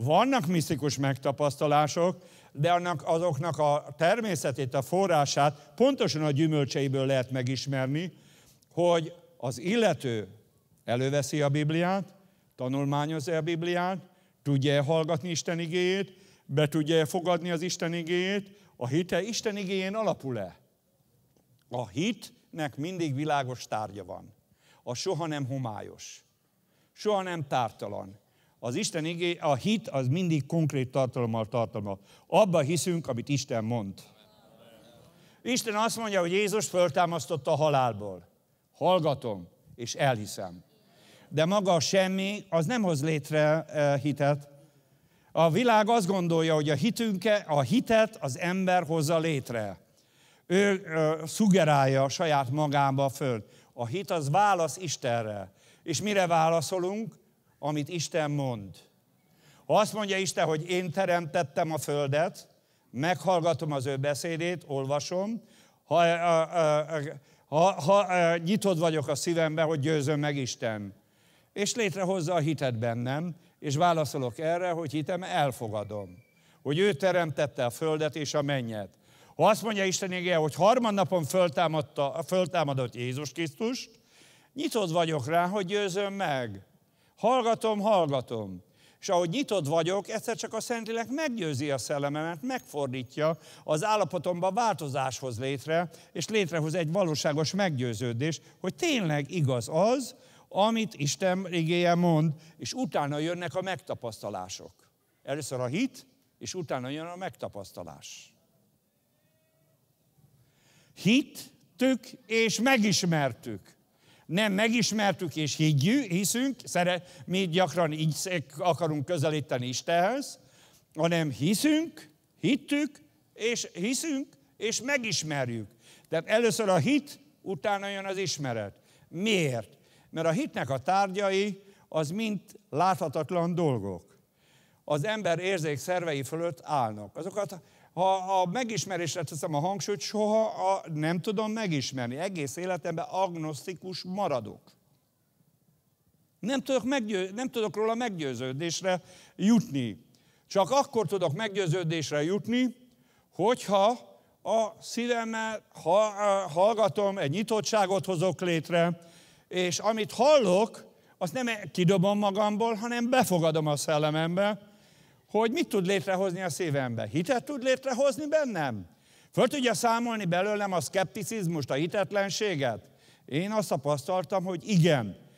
Vannak misztikus megtapasztalások, de annak, azoknak a természetét, a forrását pontosan a gyümölcseiből lehet megismerni, hogy az illető előveszi a Bibliát, tanulmányozza a Bibliát, tudja hallgatni Isten igéjét, be tudja fogadni az Isten igéjét, a hite Isten igéjén alapul-e? A hitnek mindig világos tárgya van. A soha nem homályos, soha nem tártalan. Az Isten igé, a hit az mindig konkrét tartalommal tartalma. Abba hiszünk, amit Isten mond. Isten azt mondja, hogy Jézus föltámasztotta a halálból. Hallgatom, és elhiszem. De maga a semmi, az nem hoz létre eh, hitet. A világ azt gondolja, hogy a hitünke, a hitet az ember hozza létre. Ő ö, szugerálja saját magába föld. A hit az válasz Istenre. És mire válaszolunk? amit Isten mond. Ha azt mondja Isten, hogy én teremtettem a földet, meghallgatom az ő beszédét, olvasom, ha, ha, ha nyitott vagyok a szívembe, hogy győzöm meg Isten. És létrehozza a hitet bennem, és válaszolok erre, hogy hitem elfogadom. Hogy ő teremtette a földet és a mennyet. Ha azt mondja Isten igéje, hogy harmadnapon föltámadta, föltámadott Jézus Krisztust, nyitott vagyok rá, hogy győzöm meg. Hallgatom, hallgatom. És ahogy nyitott vagyok, egyszer csak a Szentlélek meggyőzi a szellememet, megfordítja az állapotomba változáshoz létre, és létrehoz egy valóságos meggyőződés, hogy tényleg igaz az, amit Isten igéje mond, és utána jönnek a megtapasztalások. Először a hit, és utána jön a megtapasztalás. Hittük és megismertük. Nem megismertük és higgyük, hiszünk, szeret, mi gyakran így akarunk közelíteni Istenhez, hanem hiszünk, hittük, és hiszünk, és megismerjük. Tehát először a hit, utána jön az ismeret. Miért? Mert a hitnek a tárgyai az mind láthatatlan dolgok az ember érzék szervei fölött állnak. Azokat, ha a megismerésre teszem a hangsúlyt, soha a, nem tudom megismerni. Egész életemben agnosztikus maradok. Nem tudok, meggyő, nem tudok róla meggyőződésre jutni. Csak akkor tudok meggyőződésre jutni, hogyha a szívemmel ha, eh, hallgatom, egy nyitottságot hozok létre, és amit hallok, azt nem kidobom magamból, hanem befogadom a szellemembe, hogy mit tud létrehozni a szívembe. Hitet tud létrehozni bennem? Föl tudja számolni belőlem a szkepticizmust, a hitetlenséget? Én azt tapasztaltam, hogy igen.